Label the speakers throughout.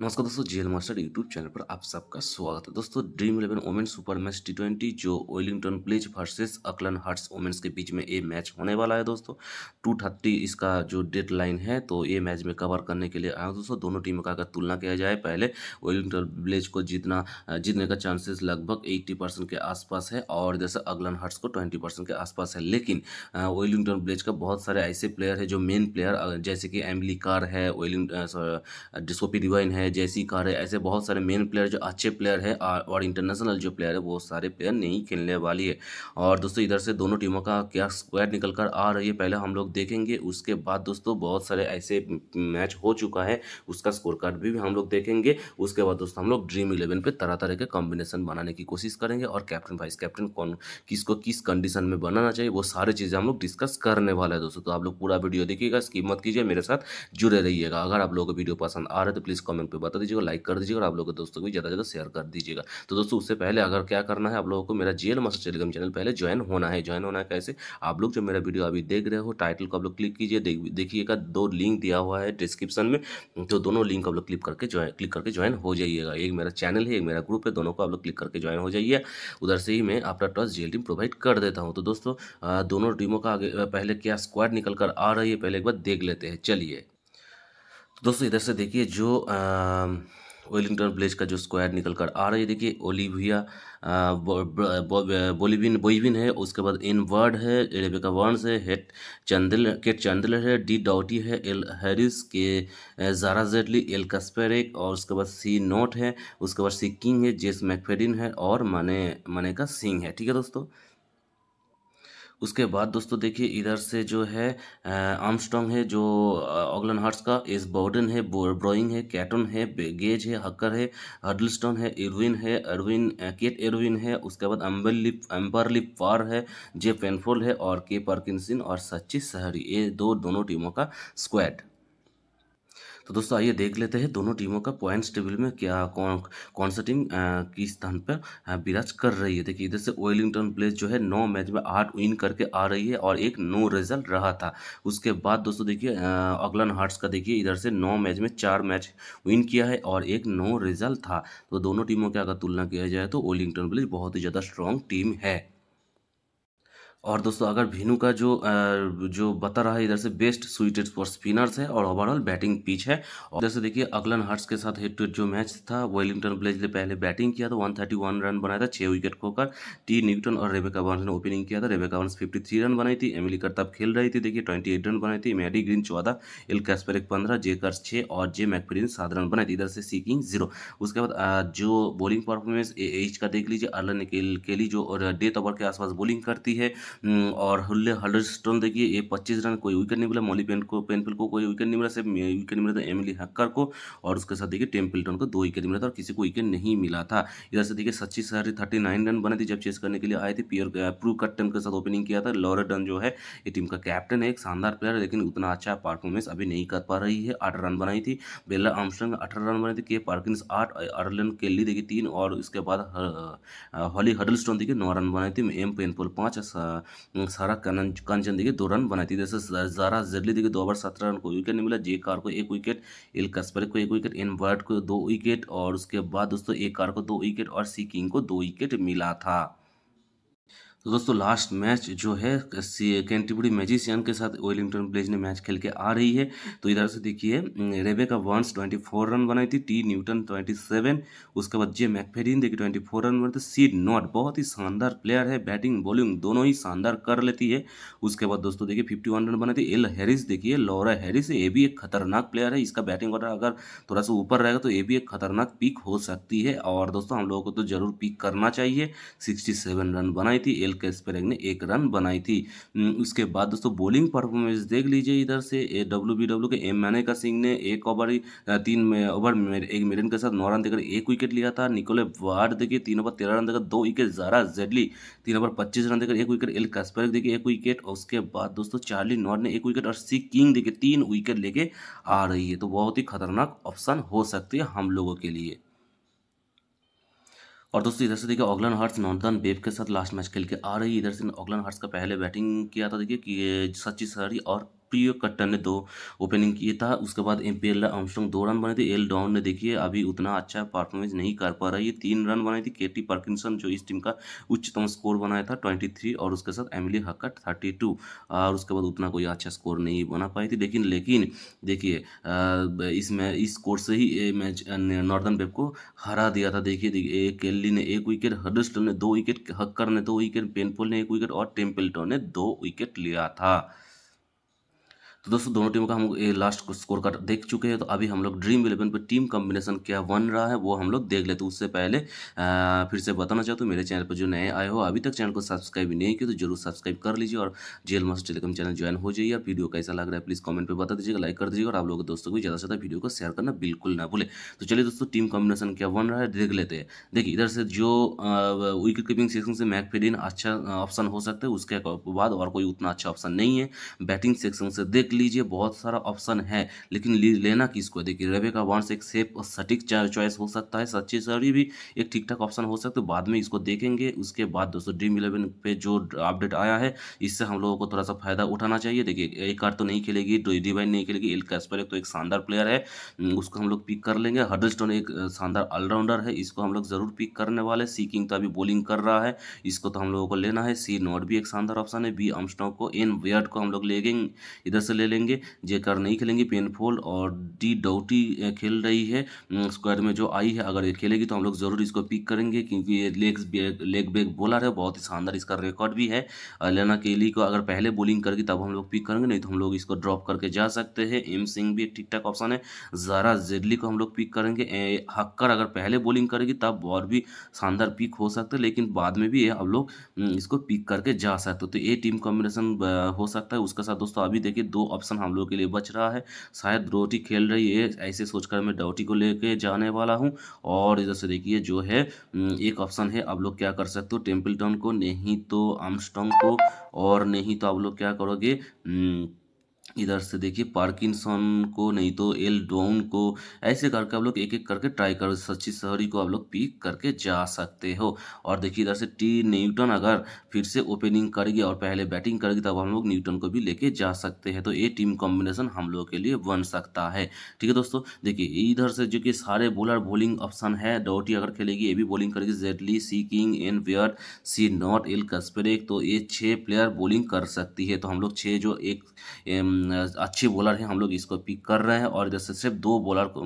Speaker 1: नमस्कार दोस्तों jail master YouTube channel पर आप सबका स्वागत है दोस्तों dream eleven women super match T twenty जो Wellington Blaze versus Auckland Hearts women's के बीच में ये मैच होने वाला है दोस्तों टू थर्टी इसका जो डेड लाइन है तो ये मैच में कवर करने के लिए आया दोस्तों दोनों टीमों का अगर तुलना किया जाए पहले वेलिंगटन प्लेज को जीतना जीतने का चांसेस लगभग एट्टी परसेंट के आसपास है और जैसे अगलन हर्ट्स को ट्वेंटी परसेंट के आसपास है लेकिन वेलिंगटन प्लेज का बहुत सारे ऐसे प्लेयर है जो मेन प्लेयर जैसे कि एमली कार है वेलिंग डिस्कोपी डिवाइन है है जैसी कार है ऐसे बहुत सारे मेन प्लेयर जो अच्छे प्लेयर है और इंटरनेशनल जो प्लेयर है वो सारे प्लेयर नहीं खेलने वाली है और दोस्तों इधर से दोनों टीमों का क्या स्क्वायर निकल कर आ रही है पहले हम लोग देखेंगे उसके बाद दोस्तों बहुत सारे ऐसे मैच हो चुका है उसका स्कोर कार्ड भी, हम लोग देखेंगे उसके बाद दोस्तों हम लोग ड्रीम इलेवन पर तरह तरह के कॉम्बिनेशन बनाने की कोशिश करेंगे और कैप्टन वाइस कैप्टन कौन किसको किस कंडीशन में बनाना चाहिए वो सारी चीज़ें हम लोग डिस्कस करने वाला है दोस्तों तो आप लोग पूरा वीडियो देखिएगा इसकी मत कीजिए मेरे साथ जुड़े रहिएगा अगर आप लोगों को वीडियो पसंद आ रहा है तो प्लीज़ कमेंट पे बता दीजिएगा लाइक कर दीजिएगा और आप लोगों के दोस्तों को भी ज़्यादा ज़्यादा शेयर कर दीजिएगा तो दोस्तों उससे पहले अगर क्या करना है आप लोगों को मेरा जीएल मास्टर टेलीग्राम चैनल पहले ज्वाइन होना है ज्वाइन होना है कैसे आप लोग जो मेरा वीडियो अभी देख रहे हो टाइटल को आप लोग क्लिक कीजिए देखिएगा दो लिंक दिया हुआ है डिस्क्रिप्शन में तो दोनों लिंक आप लोग क्लिक करके ज्वाइन क्लिक करके ज्वाइन हो जाइएगा एक मेरा चैनल है एक मेरा ग्रुप है दोनों को आप लोग क्लिक करके ज्वाइन हो जाइए उधर से ही मैं अपना ट्रस्ट जीएल टीम प्रोवाइड कर देता हूँ तो दोस्तों दोनों टीमों का आगे पहले क्या स्क्वाड निकल कर आ रही है पहले एक बार देख लेते हैं चलिए दोस्तों इधर से देखिए जो वेलिंगटन ब्लेज का जो स्क्वायर निकल कर आ रहा है देखिए ओलिविया बोलिविन बोइविन है उसके बाद इन वर्ड है एलेबिका वर्नस है हेट चंदल केट चंदल है डी डाउटी है एल हैरिस के जारा जेटली एल कस्पेरिक और उसके बाद सी नोट है उसके बाद सी किंग है जेस मैकफेडिन है और मने का सिंह है ठीक है दोस्तों उसके बाद दोस्तों देखिए इधर से जो है आर्मस्ट्रॉन्ग है जो ऑगलन हार्ट्स का एस बॉर्डन है ब्रॉइंग है कैटन है गेज है हक्कर है हडलस्टोन है इरविन है अरविन केट एरविन है उसके बाद अम्बरलिप अम्बरलिप पार है जे पेनफोल है और के पार्किंसन और सच्ची सहरी ये दो दोनों टीमों का स्क्वाड तो दोस्तों आइए देख लेते हैं दोनों टीमों का पॉइंट्स टेबल में क्या कौन कौन सा टीम किस स्थान पर विराज कर रही है देखिए इधर से वेलिंगटन प्लेस जो है नौ मैच में आठ विन करके आ रही है और एक नो रिजल्ट रहा था उसके बाद दोस्तों देखिए अगलन हार्ट्स का देखिए इधर से नौ मैच में चार मैच विन किया है और एक नो रिजल्ट था तो दोनों टीमों की अगर तुलना किया जाए तो वेलिंगटन प्लेस बहुत ही ज़्यादा स्ट्रॉन्ग टीम है और दोस्तों अगर भीनू का जो जो बता रहा है इधर से बेस्ट सुइटेड फॉर स्पिनर्स है और ओवरऑल बैटिंग पिच है और जैसे देखिए अगलन हर्ट्स के साथ हेड टू हेड जो मैच था वेलिंगटन प्लेज ने पहले बैटिंग किया था 131 रन बनाया था छः विकेट खोकर टी न्यूटन और रेबेका वंस ने ओपनिंग किया था रेबेका वंस फिफ्टी रन बनाई थी एमिली करताब खेल रही थी देखिए ट्वेंटी रन बनाई थी मैडी ग्रीन चौदह एल कैस्पेरिक पंद्रह जे कर्स छः और जे मैकफिरिन सात रन बनाए थे इधर से सीकिंग जीरो उसके बाद जो बॉलिंग परफॉर्मेंस एच का देख लीजिए अर्लन केली जो डेथ ओवर के आसपास बॉलिंग करती है हम्म, और हल्ले हल्डरस्टोन देखिए ये पच्चीस रन कोई विकेट नहीं मिला मोली पेन को पेनफिल को कोई विकेट नहीं मिला से विकेट मिला था एमिली हक्कर को और उसके साथ देखिए टेम्पल्टन को दो विकेट मिला था और किसी को विकेट नहीं मिला था इधर से देखिए सच्ची सहरी थर्टी नाइन रन बने थी जब चेस करने के लिए आए थे पियर प्रू कट्टन के साथ ओपनिंग किया था लॉरेडन जो है ये टीम का कैप्टन है एक शानदार प्लेयर है लेकिन उतना अच्छा परफॉर्मेंस अभी नहीं कर पा रही है आठ रन बनाई थी बेला आमस्ट्रंग अठारह रन बनाई थी के पार्किंस आठ अर्लन केली देखिए तीन और उसके बाद हॉली हडलस्टोन देखिए नौ रन बनाई थी एम पेनपोल पाँच सारा कंचन देखिए दो रन बनाई थी जैसे जारा जर्ली देखिए दो ओवर सत्रह रन को विकेट नहीं मिला जे कार को एक विकेट एल कस्पर को एक विकेट एन वर्ट को दो विकेट और उसके बाद दोस्तों ए कार को दो विकेट और सी किंग को दो विकेट मिला था तो दोस्तों लास्ट मैच जो है कैंटीबुडी मैजिशियन के साथ वेलिंगटन प्लेज ने मैच खेल के आ रही है तो इधर से देखिए रेबे का वंस 24 रन बनाई थी टी न्यूटन 27 उसके बाद जे मैकफेरिन देखिए 24 रन बनाते सीड नॉट बहुत ही शानदार प्लेयर है बैटिंग बॉलिंग दोनों ही शानदार कर लेती है उसके बाद दोस्तों देखिए फिफ्टी रन बनाई थी एल हैरिस देखिए लॉरा हैरिस ये भी एक खतरनाक प्लेयर है इसका बैटिंग ऑर्डर अगर थोड़ा सा ऊपर रहेगा तो ये भी एक खतरनाक पिक हो सकती है और दोस्तों हम लोगों को तो जरूर पिक करना चाहिए सिक्सटी रन बनाई थी एल कैस्पेरेक ने एक रन बनाई थी उसके बाद दोस्तों बॉलिंग परफॉर्मेंस देख लीजिए इधर से ए डब्ल्यू बी डब्ल्यू के एम मैनेका सिंह ने एक ओवर तीन ओवर एक मेरन के साथ नौ रन देकर एक विकेट लिया था निकोले वार्ड देखिए तीन ओवर तेरह रन देकर दो विकेट जारा जेडली तीन ओवर पच्चीस रन देकर एक विकेट एल कास्पेरिक देखिए एक विकेट और उसके बाद दोस्तों चार्ली नॉर्ड ने एक विकेट और सी किंग देखिए तीन विकेट लेके आ रही है तो बहुत ही खतरनाक ऑप्शन हो सकती है हम लोगों के लिए और दोस्तों इधर से देखिए ऑगलन हर्ट्स नॉर्थन बेब के साथ लास्ट मैच खेल के आ रही इधर से ऑगलन हर्ट्स का पहले बैटिंग किया था देखिए कि सचिन सहरी और प्रियकट्टन ने दो ओपनिंग किया था उसके बाद एम पी एल आर्मस्ट्रॉन्ग दो रन बने थे एल डाउन ने देखिए अभी उतना अच्छा परफॉर्मेंस नहीं कर पा रहा है ये तीन रन बनाई थी के टी पार्किंसन जो इस टीम का उच्चतम स्कोर बनाया था ट्वेंटी थ्री और उसके साथ एमिली हकट थर्टी टू और उसके बाद उतना कोई अच्छा स्कोर नहीं बना पाई थी लेकिन लेकिन देखिए इसमें इस स्कोर से ही मैच नॉर्दर्न वेब को हरा दिया था देखिए केल्ली ने एक विकेट हडस्टन ने दो विकेट हक्कर ने दो विकेट पेनपोल ने एक विकेट और टेम्पल्टन ने दो विकेट लिया था तो दोस्तों दोनों टीमों का हम ये लास्ट स्कोर कार्ड देख चुके हैं तो अभी हम लोग ड्रीम इलेवन पर टीम कॉम्बिनेशन क्या बन रहा है वो हम लोग देख लेते हैं उससे पहले आ, फिर से बताना चाहते हो मेरे चैनल पर जो नए आए हो अभी तक चैनल को सब्सक्राइब नहीं किया तो जरूर सब्सक्राइब कर लीजिए और जेल मस्ट टेलीकॉम चैनल ज्वाइन हो जाइए वीडियो कैसा लग रहा है प्लीज़ कमेंट पर बता दीजिएगा लाइक कर दीजिएगा और आप लोगों के दोस्तों को ज़्यादा से ज़्यादा वीडियो को शेयर करना बिल्कुल ना भूले तो चलिए दोस्तों टीम कॉम्बिनेशन क्या बन रहा है देख लेते हैं देखिए इधर से जो विकेट कीपिंग सेक्शन से मैक फेडिन अच्छा ऑप्शन हो सकता है उसके बाद और कोई उतना अच्छा ऑप्शन नहीं है बैटिंग सेक्शन से देख लीजिए बहुत सारा ऑप्शन है लेकिन लेना किसको देखिए रेबे का वांट्स एक सेफ और सटीक चॉइस हो सकता है सच्ची सरी भी एक ठीक ठाक ऑप्शन हो सकता है बाद में इसको देखेंगे उसके बाद दोस्तों ड्रीम इलेवन पे जो अपडेट आया है इससे हम लोगों को थोड़ा सा फायदा उठाना चाहिए देखिए एक कार तो नहीं खेलेगी डिवाइन तो नहीं खेलेगी एल कैस्पर एक तो एक शानदार प्लेयर है उसको हम लोग पिक कर लेंगे हर्डल एक शानदार ऑलराउंडर है इसको हम लोग जरूर पिक करने वाले सी किंग तो अभी बॉलिंग कर रहा है इसको तो हम लोगों को लेना है सी नॉट भी एक शानदार ऑप्शन है बी आमस्टॉक को एन वेयर्ड को हम लोग लेंगे इधर से ले ले लेंगे जेकर नहीं खेलेंगे पेनफोल और डी डाउटी खेल रही है स्क्वायर में जो आई है अगर ये खेलेगी तो हम लोग ज़रूर इसको पिक करेंगे क्योंकि ये लेग लेग ब्रेक बॉलर है बहुत ही शानदार इसका रिकॉर्ड भी है लेना केली को अगर पहले बॉलिंग करेगी तब हम लोग पिक करेंगे नहीं तो हम लोग इसको ड्रॉप करके जा सकते हैं एम सिंह भी ठीक ठाक ऑप्शन है जरा जेडली को हम लोग पिक करेंगे हक्कर अगर पहले बॉलिंग करेगी तब और भी शानदार पिक हो सकते लेकिन बाद में भी हम लोग इसको पिक करके जा सकते तो ये टीम कॉम्बिनेशन हो सकता है उसके साथ दोस्तों अभी देखिए दो ऑप्शन हम लोग के लिए बच रहा है शायद रोटी खेल रही है ऐसे सोचकर मैं डोटी को लेके जाने वाला हूँ और इधर से देखिए जो है एक ऑप्शन है आप लोग क्या कर सकते हो टेम्पल को नहीं तो आमस्टोंग को और नहीं तो आप लोग क्या करोगे इधर से देखिए पार्किंसन को नहीं तो एल डोन को ऐसे करके आप लोग एक एक करके ट्राई करो सच्ची शहरी को आप लोग पिक करके जा सकते हो और देखिए इधर से टी न्यूटन अगर फिर से ओपनिंग करेगी और पहले बैटिंग करेगी तब हम लोग न्यूटन को भी लेके जा सकते हैं तो ये टीम कॉम्बिनेशन हम लोग के लिए बन सकता है ठीक है दोस्तों देखिए इधर से जो कि सारे बॉलर बॉलिंग ऑप्शन है डोटी अगर खेलेगी ये भी बॉलिंग करेगी जेडली सी किंग एन वेयर सी नॉट एल कस्परेक तो ये छः प्लेयर बॉलिंग कर सकती है तो हम लोग छः जो एक अच्छे बॉलर हैं हम लोग इसको पिक कर रहे हैं और जैसे सिर्फ दो बॉलर को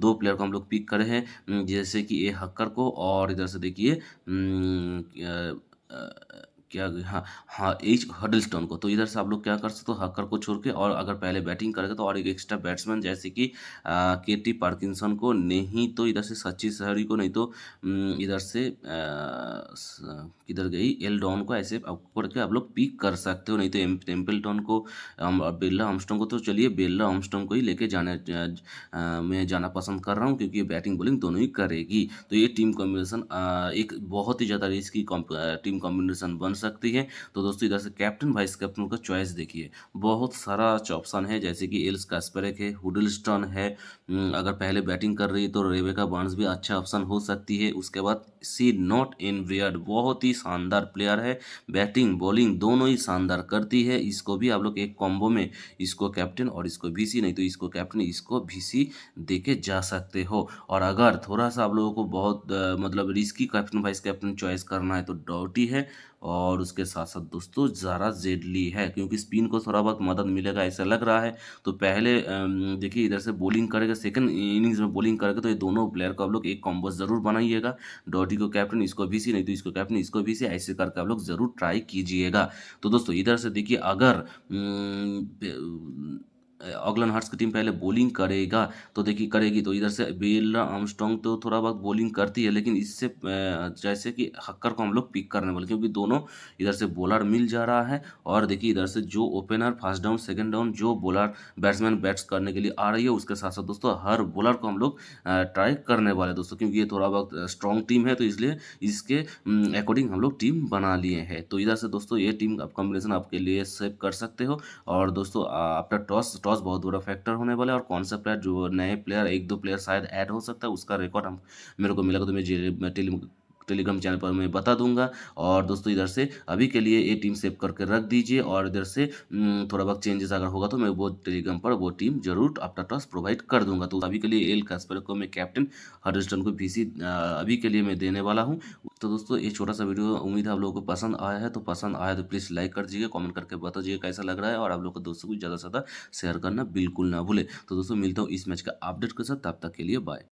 Speaker 1: दो प्लेयर को हम लोग पिक कर रहे हैं जैसे कि ए हक्कर को और इधर से देखिए क्या हाँ हाँ एच स्टोन को तो इधर से आप लोग क्या कर सकते हो हक्कर को छोड़ के और अगर पहले बैटिंग करेगा तो और एक एक्स्ट्रा बैट्समैन जैसे कि के टी पार्किंसन को नहीं तो इधर से सचिन सहरी को नहीं तो इधर से किधर गई एल डॉन को ऐसे करके आप लोग पिक कर सकते हो नहीं तो एम, टेम्पलटन को बेल्ला हमस्टोन को तो चलिए बेल्ला हमस्टोन को ही लेके जाने मैं जाना पसंद कर रहा हूँ क्योंकि बैटिंग बॉलिंग दोनों ही करेगी तो ये टीम कॉम्बिनेशन एक बहुत ही ज़्यादा रिस्की टीम कॉम्बिनेशन बन सकती है तो दोस्तों इधर से कैप्टन वाइस कैप्टन का चॉइस देखिए बहुत सारा ऑप्शन है जैसे कि एल्स कास्पेरिक है हुडलस्टन है हम्म, अगर पहले बैटिंग कर रही है तो का बार्न्स भी अच्छा ऑप्शन हो सकती है उसके बाद सी नॉट इन वियर्ड बहुत ही शानदार प्लेयर है बैटिंग बॉलिंग दोनों ही शानदार करती है इसको भी आप लोग एक कॉम्बो में इसको कैप्टन और इसको बीसी नहीं तो इसको कैप्टन इसको बीसी दे जा सकते हो और अगर थोड़ा सा आप लोगों को बहुत मतलब risky captain vice captain choice करना है तो डॉटी है और उसके साथ साथ दोस्तों ज़ारा जेडली है क्योंकि स्पिन को थोड़ा बहुत मदद मिलेगा ऐसा लग रहा है तो पहले देखिए इधर से बॉलिंग करेगा सेकंड इनिंग्स में बॉलिंग करेगा तो ये दोनों प्लेयर को आप लोग एक कॉम्बो ज़रूर बनाइएगा डॉटी को कैप्टन इसको भी सी नहीं तो इसको कैप्टन इसको भी सी ऐसे करके आप लोग ज़रूर ट्राई कीजिएगा तो दोस्तों इधर से देखिए अगर ऑगलन हार्ट्स की टीम पहले बॉलिंग करेगा तो देखिए करेगी तो इधर से बेल आर्मस्ट्रॉन्ग तो थोड़ा बहुत बॉलिंग करती है लेकिन इससे जैसे कि हक्कर को हम लोग पिक करने वाले क्योंकि दोनों इधर से बॉलर मिल जा रहा है और देखिए इधर से जो opener first down second down जो बॉलर बैट्समैन बैट्स करने के लिए आ रही है उसके साथ साथ दोस्तों हर बॉलर को हम लोग ट्राई करने वाले दोस्तों क्योंकि ये थोड़ा बहुत स्ट्रॉन्ग टीम है तो इसलिए इसके अकॉर्डिंग हम लोग टीम बना लिए हैं तो इधर से दोस्तों ये टीम आप कॉम्बिनेशन आपके लिए सेव कर सकते हो और दोस्तों आफ्टर टॉस टॉस बहुत बड़ा फैक्टर होने वाला है और कौन सा प्लेयर जो नए प्लेयर एक दो प्लेयर शायद ऐड हो सकता है उसका रिकॉर्ड हम मेरे को मिला तो मैं टेली टेलीग्राम चैनल पर मैं बता दूंगा और दोस्तों इधर से अभी के लिए ये टीम सेव करके रख दीजिए और इधर से थोड़ा बहुत चेंजेस अगर होगा तो मैं वो टेलीग्राम पर वो टीम जरूर अपना टॉस प्रोवाइड कर दूंगा तो अभी के लिए एल कास्पर को मैं कैप्टन हरिस्टन को भी अभी के लिए मैं देने वाला हूँ तो दोस्तों ये छोटा सा वीडियो उम्मीद है आप लोगों को पसंद आया है तो पसंद आया तो प्लीज़ लाइक कर दीजिए कमेंट करके बता दीजिए कैसा लग रहा है और आप लोग को दोस्तों को ज़्यादा से ज़्यादा शेयर करना बिल्कुल ना भूले तो दोस्तों मिलता हूँ इस मैच का अपडेट के साथ तब तक के लिए बाय